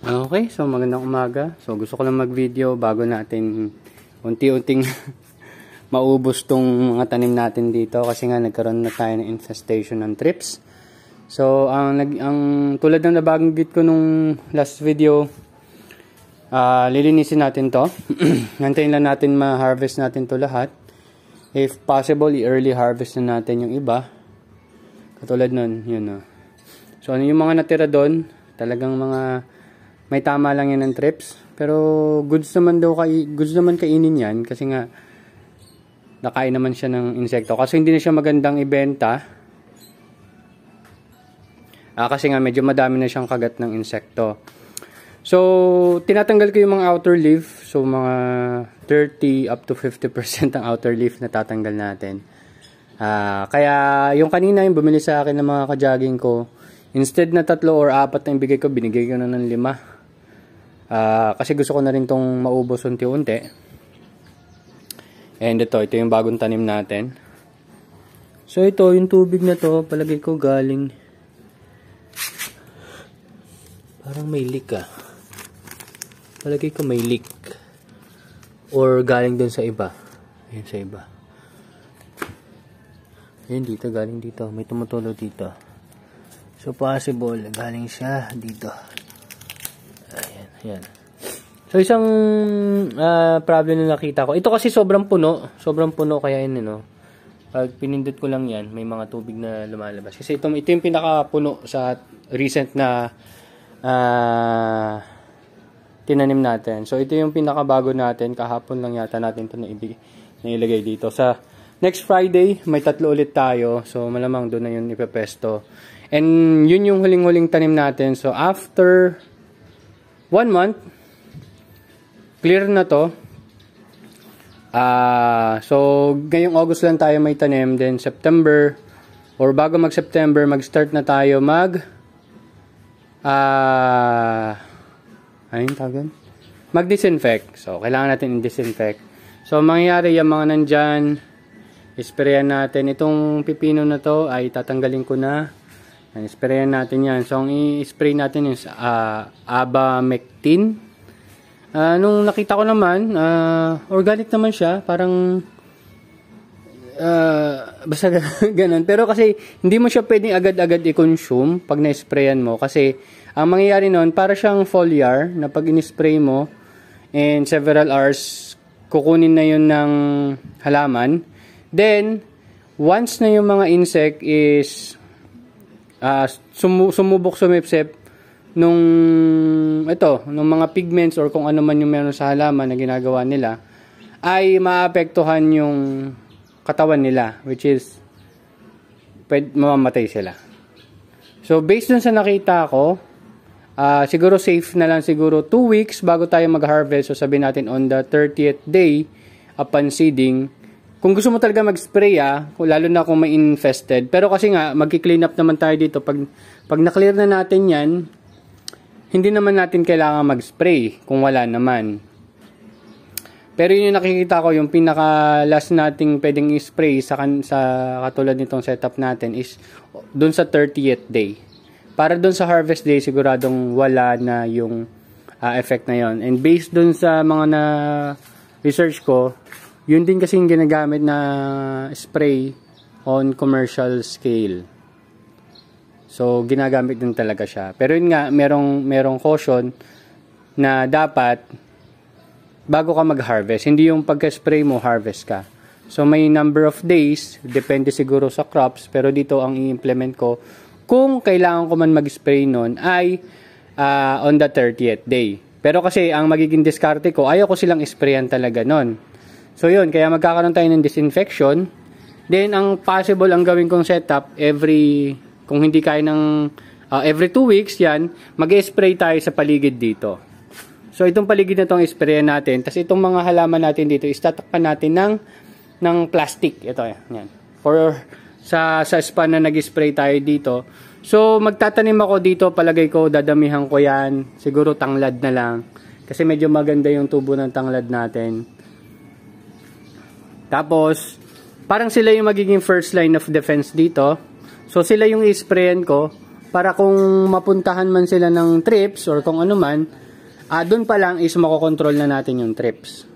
Okay, so magandang umaga. So gusto ko lang mag-video bago natin unti-unting maubos tong mga tanim natin dito kasi nga nagkaroon na tayo ng infestation ng trips. So ang, nag, ang tulad ng nabanggit ko nung last video, uh, lilinisin natin to. Hintayin lang natin ma-harvest natin to lahat. If possible, i-early harvest na natin yung iba. Katulad nun, yun na. Ah. So ano yung mga natira doon, talagang mga may tama lang yan ng trips. Pero goods naman daw kay goods naman kainin yan kasi nga nakain naman siya ng insekto. Kasi hindi na siya magandang ibenta. Ah, kasi nga medyo madami na siyang kagat ng insekto. So, tinatanggal ko yung mga outer leaf. So, mga 30 up to 50% ang outer leaf na tatanggal natin. Ah, kaya, yung kanina, yung bumili sa akin ng mga kajaging ko, instead na tatlo or apat na ibigay ko, binigay ko na ng lima. Uh, kasi gusto ko na rin tong maubos unti-unti. And ito, ito yung bagong tanim natin. So ito, yung tubig na to, palagay ko galing. Parang may leak ah. Palagay ko may leak. Or galing dun sa iba. Ayun sa iba. Ayun dito, galing dito. May tumutulo dito. So possible, galing siya dito. Ayan. So, isang uh, problem na nakita ko. Ito kasi sobrang puno. Sobrang puno kaya yun, eh, no? Pag pinindot ko lang yan, may mga tubig na lumalabas. Kasi ito, ito yung pinakapuno sa recent na uh, tinanim natin. So, ito yung pinakabago natin. Kahapon lang yata natin ito nailagay dito. Sa next Friday, may tatlo ulit tayo. So, malamang doon na yun ipepesto. And, yun yung huling-huling tanim natin. So, after One month, clear na to. Ah, uh, so ngayong August lang tayo may tanim, then September or bago mag September, mag-start na tayo mag ah uh, ayun tagan. Mag-disinfect. So kailangan natin i-disinfect. So mangyayari yung mga nandiyan, isprayan natin itong pipino na to ay tatanggalin ko na yan, sprayan natin yan. So, ang i-spray natin is uh, abamectin. Uh, nung nakita ko naman, uh, organic naman siya. Parang, uh, basta ganun. Pero kasi, hindi mo siya pwedeng agad-agad i-consume pag na-sprayan mo. Kasi, ang mangyayari nun, para siyang foliar na pag in-spray mo, in several hours, kukunin na yun ng halaman. Then, once na yung mga insect is uh, sumu sumubok sumipsip nung ito, nung mga pigments or kung ano man yung meron sa halaman na ginagawa nila ay maapektuhan yung katawan nila which is pwede, mamamatay sila. So based dun sa nakita ko, uh, siguro safe na lang siguro 2 weeks bago tayo mag-harvest. So sabi natin on the 30th day upon seeding, kung gusto mo talaga mag-spray ah, lalo na kung may infested. Pero kasi nga, magki-clean up naman tayo dito. Pag, pag na-clear na natin yan, hindi naman natin kailangan mag-spray kung wala naman. Pero yun yung nakikita ko, yung pinaka last nating pwedeng i-spray sa, sa katulad nitong setup natin is dun sa 30th day. Para dun sa harvest day, siguradong wala na yung uh, effect na yon. And based dun sa mga na research ko, yun din kasing ginagamit na spray on commercial scale. So, ginagamit din talaga siya. Pero yun nga, merong, merong caution na dapat bago ka mag-harvest. Hindi yung pagka-spray mo, harvest ka. So, may number of days, depende siguro sa crops, pero dito ang i-implement ko, kung kailangan ko man mag-spray noon ay uh, on the 30th day. Pero kasi, ang magiging diskarte ko, ayaw ko silang sprayan talaga noon. So yun, kaya magkakaroon tayo ng disinfection. Then ang possible ang gawin kong setup every kung hindi kaya ng uh, every 2 weeks 'yan, mag-spray tayo sa paligid dito. So itong paligid na tong sprayan natin, tapos itong mga halaman natin dito, istatakpan natin ng ng plastic. Ito 'yan. For sa sa span na nag-spray tayo dito. So magtatanim ako dito, palagay ko dadamihan ko 'yan, siguro tanglad na lang kasi medyo maganda yung tubo ng tanglad natin. Tapos, parang sila yung magiging first line of defense dito. So, sila yung isprayan ko para kung mapuntahan man sila ng trips or kung ano man, ah, dun pa lang is makokontrol na natin yung trips.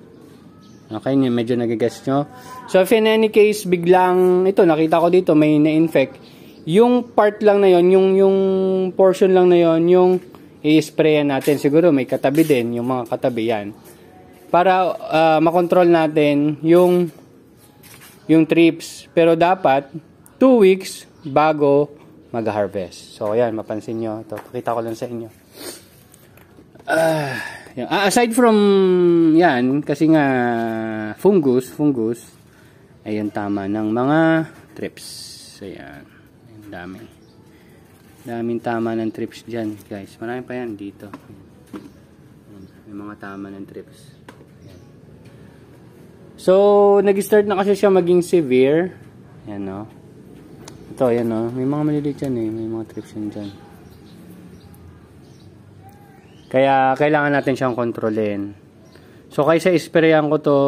Okay, medyo nagigess nyo. So, if in any case, biglang, ito, nakita ko dito, may na-infect. Yung part lang na yon yung, yung portion lang na yon yung i-sprayan natin. Siguro may katabi din, yung mga katabi yan. Para uh, makontrol natin yung yung trips. Pero dapat, 2 weeks bago mag-harvest. So, ayan, mapansin nyo. Ito, pakita ko lang sa inyo. Uh, yan. Ah, aside from yan, kasi nga fungus, fungus, ayun tama ng mga trips. Ayan. Ang dami. Daming tama ng trips dyan, guys. Marami pa yan dito. Ayan. May mga tama ng trips. So, nag-start na kasi siya maging severe. Ayan o. Ito, ayan o. May mga maliliit yan eh. May mga trips yan dyan. Kaya, kailangan natin siyang kontrolin. So, kaysa isprayan ko to,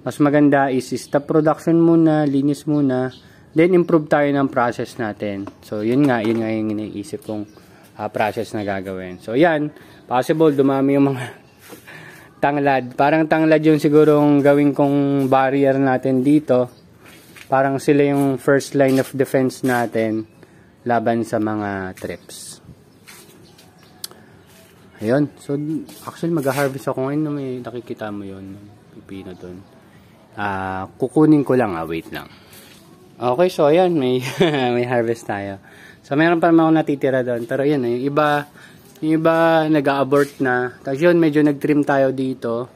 mas maganda is stop production muna, linis muna, then improve tayo ng process natin. So, yun nga, yun nga yung iniisip kong uh, process na gagawin. So, yan, possible, dumami yung mga tanglad. Parang tanglad yung sigurong gawin kong barrier natin dito. Parang sila yung first line of defense natin laban sa mga trips. Ayun. So, actually, mag-harvest ako ngayon. May nakikita mo yun. Pipino dun. Uh, kukunin ko lang. Ah, wait lang. Okay, so ayan. May, may harvest tayo. So, meron pa naman ako natitira doon. Pero yun, eh, yung iba, yung iba nag-abort na. Tapos yun, medyo nag-trim tayo dito.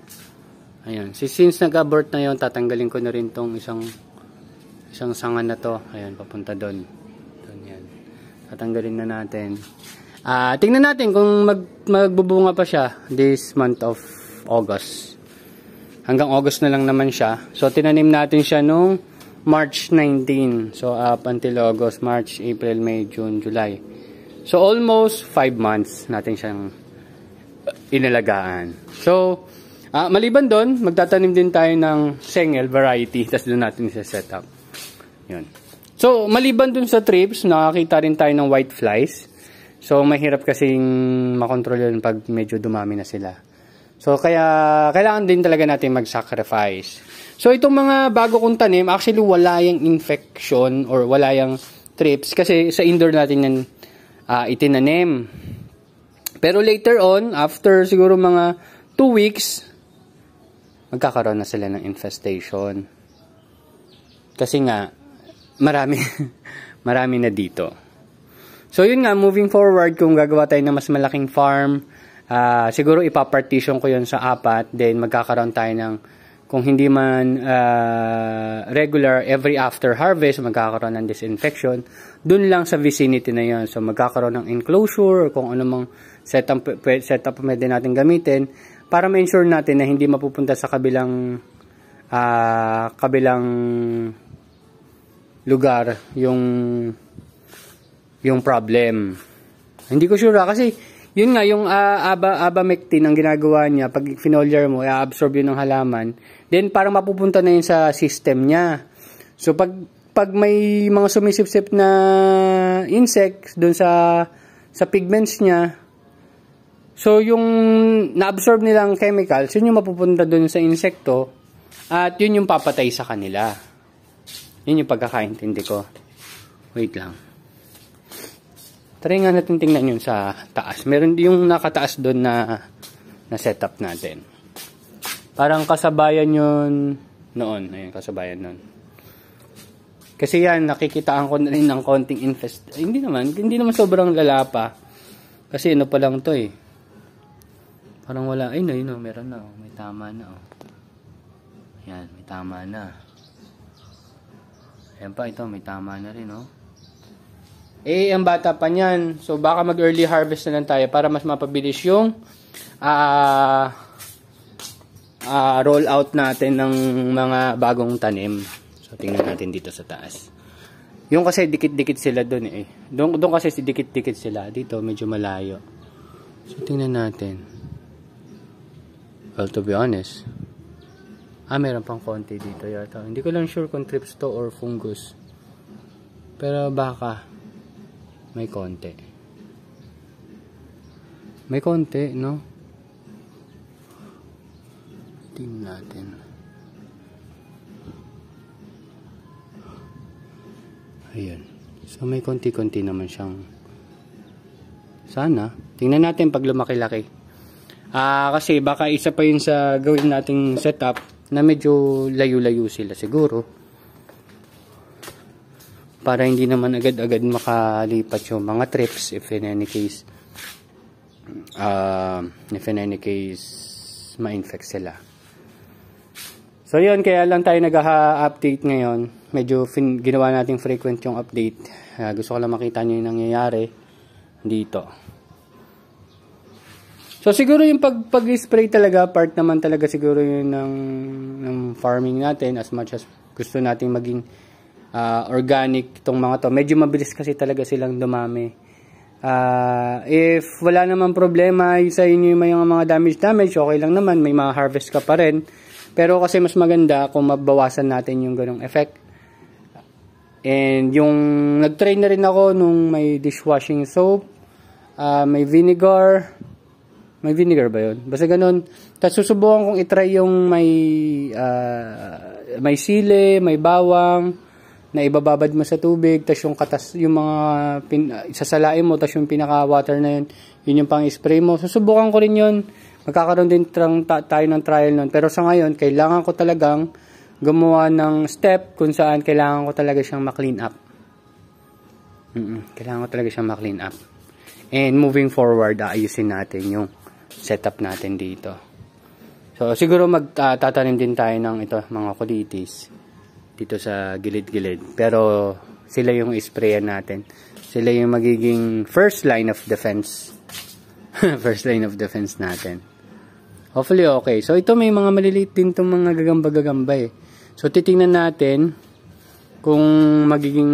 Ayan. So, since nag-abort na yon tatanggalin ko na rin tong isang isang sanga na to. Ayan, papunta doon. Doon yan. Tatanggalin na natin. uh, tingnan natin kung mag magbubunga pa siya this month of August. Hanggang August na lang naman siya. So tinanim natin siya nung March 19. So up until August, March, April, May, June, July. So, almost 5 months natin siyang uh, inalagaan. So, uh, maliban doon, magtatanim din tayo ng sengel variety. Tapos doon natin siya set up. Yun. So, maliban doon sa trips, nakakita rin tayo ng white flies. So, mahirap kasi makontrol yun pag medyo dumami na sila. So, kaya kailangan din talaga natin mag-sacrifice. So, itong mga bago kong tanim, actually wala yang infection or wala yang trips kasi sa indoor natin yan uh, itinanim. Pero later on, after siguro mga 2 weeks, magkakaroon na sila ng infestation. Kasi nga, marami, marami na dito. So yun nga, moving forward, kung gagawa tayo ng mas malaking farm, uh, siguro ipapartition ko yun sa apat, then magkakaroon tayo ng kung hindi man uh, regular every after harvest magkakaroon ng disinfection dun lang sa vicinity na yon. So, magkakaroon ng enclosure kung anumang setup, setup pwede natin gamitin para ma-ensure natin na hindi mapupunta sa kabilang uh, kabilang lugar yung yung problem. Hindi ko sure ah, kasi yun nga yung uh, aba abamectin ang ginagawa niya pag phenolier mo i-absorb yun ng halaman then parang mapupunta na yun sa system niya. So pag pag may mga sumisipsip na insects doon sa sa pigments niya, so yung na-absorb nilang chemicals, yun yung mapupunta doon sa insekto at yun yung papatay sa kanila. Yun yung pagkakaintindi ko. Wait lang. Try nga natin tingnan yun sa taas. Meron yung nakataas doon na na setup natin. Parang kasabayan yun noon. Ayun, kasabayan noon. Kasi yan, nakikitaan ko na rin ng konting infest. Ay, hindi naman, hindi naman sobrang lala pa. Kasi ano pa lang to eh. Parang wala, ay no, yun no, meron na oh. May tama na oh. Yan, may tama na. Ayan pa, ito, may tama na rin oh. Eh, ang bata pa niyan. So, baka mag-early harvest na lang tayo para mas mapabilis yung ah uh, uh, roll out natin ng mga bagong tanim. So, tingnan natin dito sa taas. Yung kasi dikit-dikit sila doon eh. Doon, doon kasi dikit-dikit sila. Dito medyo malayo. So tingnan natin. Well to be honest. Ah meron pang konti dito yata. Hindi ko lang sure kung trips to or fungus. Pero baka may konti. May konti no? Tingnan natin. Ayan. So may konti-konti naman siyang sana. Tingnan natin pag lumaki-laki. Ah, kasi baka isa pa yun sa gawin nating setup na medyo layo-layo sila siguro. Para hindi naman agad-agad makalipat yung mga trips if in any case uh, if in any case ma-infect sila. So yun, kaya lang tayo nag-update ngayon. Medyo fin ginawa natin frequent yung update. Uh, gusto ko lang makita nyo yung nangyayari dito. So siguro yung pag, pag spray talaga, part naman talaga siguro yun ng, ng farming natin as much as gusto natin maging uh, organic itong mga to. Medyo mabilis kasi talaga silang dumami. Uh, if wala naman problema sa inyo yung mga damage-damage, okay lang naman, may mga harvest ka pa rin. Pero kasi mas maganda kung mabawasan natin yung ganong effect. And yung nag-try na rin ako nung may dishwashing soap, uh, may vinegar, may vinegar ba yun? Basta ganun. Tapos susubukan kong itry yung may, uh, may sile, may bawang, na ibababad mo sa tubig, tapos yung katas, yung mga pin, sasalain mo, tapos yung pinaka-water na yun, yun yung pang-spray mo. Susubukan ko rin yun magkakaroon din tayo ng trial nun. Pero sa ngayon, kailangan ko talagang gumawa ng step kung saan kailangan ko talaga siyang ma-clean up. Mm -mm, kailangan ko talaga siyang ma-clean up. And moving forward, aayusin natin yung setup natin dito. So, siguro magtatanim din tayo ng ito, mga kulitis dito sa gilid-gilid. Pero, sila yung sprayan natin. Sila yung magiging first line of defense. first line of defense natin. Hopefully okay. So ito may mga maliliit din itong mga gagamba-gagamba So titingnan natin kung magiging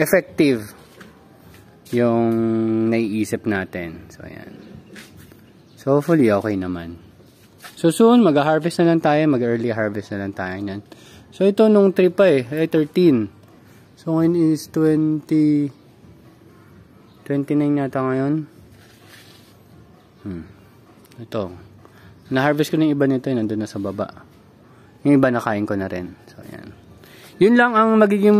effective yung naiisip natin. So ayan. So hopefully okay naman. So soon mag-harvest na lang tayo, mag-early harvest na lang tayo niyan. So ito nung 3 pa eh, ay eh, 13. So ngayon is 20 29 yata ngayon. Hmm. Ito. Na-harvest ko na yung iba nito, eh, nandun na sa baba. Yung iba nakain ko na rin. So, ayan. Yun lang ang magiging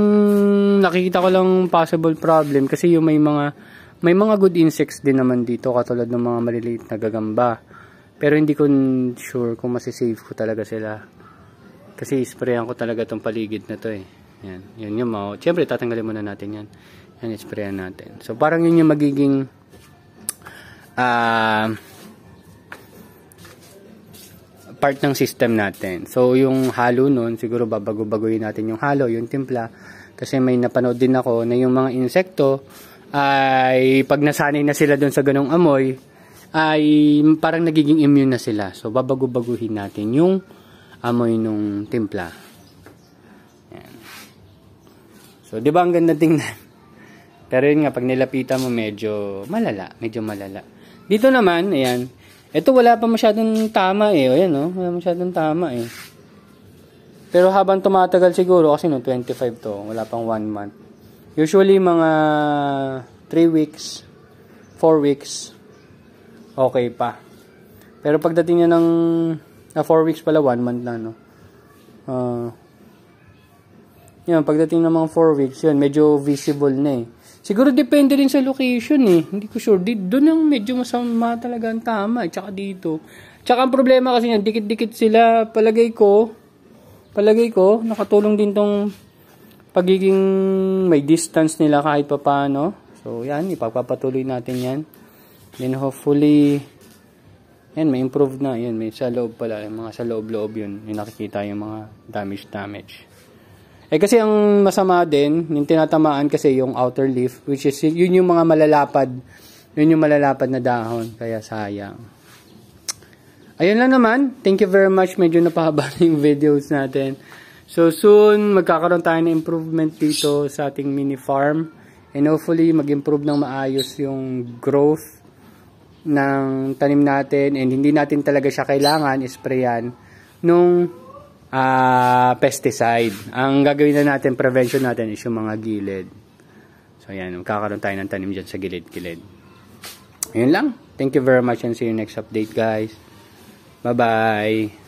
nakikita ko lang possible problem kasi yung may mga may mga good insects din naman dito katulad ng mga maliliit na gagamba. Pero hindi ko sure kung masisave ko talaga sila. Kasi isprayan ko talaga tong paligid na to eh. Yan, yan yung mao. Siyempre, tatanggalin muna natin yan. Yan, isprayan natin. So, parang yun yung magiging ah... Uh, part ng system natin. So, yung halo nun, siguro babago-bagoyin natin yung halo, yung timpla. Kasi may napanood din ako na yung mga insekto ay pag nasanay na sila dun sa ganong amoy, ay parang nagiging immune na sila. So, babago-baguhin natin yung amoy nung timpla. Yan. So, di ba ang ganda tingnan? Pero yun nga, pag nilapitan mo, medyo malala. Medyo malala. Dito naman, ayan, ito wala pa masyadong tama eh. O yan o. Oh. Wala masyadong tama eh. Pero habang tumatagal siguro, kasi no, 25 to, wala pang 1 month. Usually, mga 3 weeks, 4 weeks, okay pa. Pero pagdating niya ng na 4 weeks pala, 1 month na, no? Uh, ah. yun, pagdating ng mga 4 weeks, yun, medyo visible na eh. Siguro depende rin sa location eh. Hindi ko sure. Di, doon ang medyo masama talaga ang tama. Eh. Tsaka dito. Tsaka ang problema kasi yan, dikit-dikit sila. Palagay ko, palagay ko, nakatulong din tong pagiging may distance nila kahit pa paano. So yan, ipapapatuloy natin yan. Then hopefully, yan, may improve na. Yan, may sa loob pala. Yung mga sa loob-loob yun. Yung nakikita yung mga damage-damage. Eh kasi ang masama din, yung tinatamaan kasi yung outer leaf, which is yun yung mga malalapad, yun yung malalapad na dahon, kaya sayang. Ayun lang naman, thank you very much, medyo napahaba na yung videos natin. So soon, magkakaroon tayo ng improvement dito sa ating mini farm. And hopefully, mag-improve ng maayos yung growth ng tanim natin and hindi natin talaga siya kailangan isprayan nung uh, pesticide. Ang gagawin na natin, prevention natin is yung mga gilid. So, yan. Kakaroon tayo ng tanim dyan sa gilid-gilid. Yun lang. Thank you very much and see you next update, guys. Bye-bye.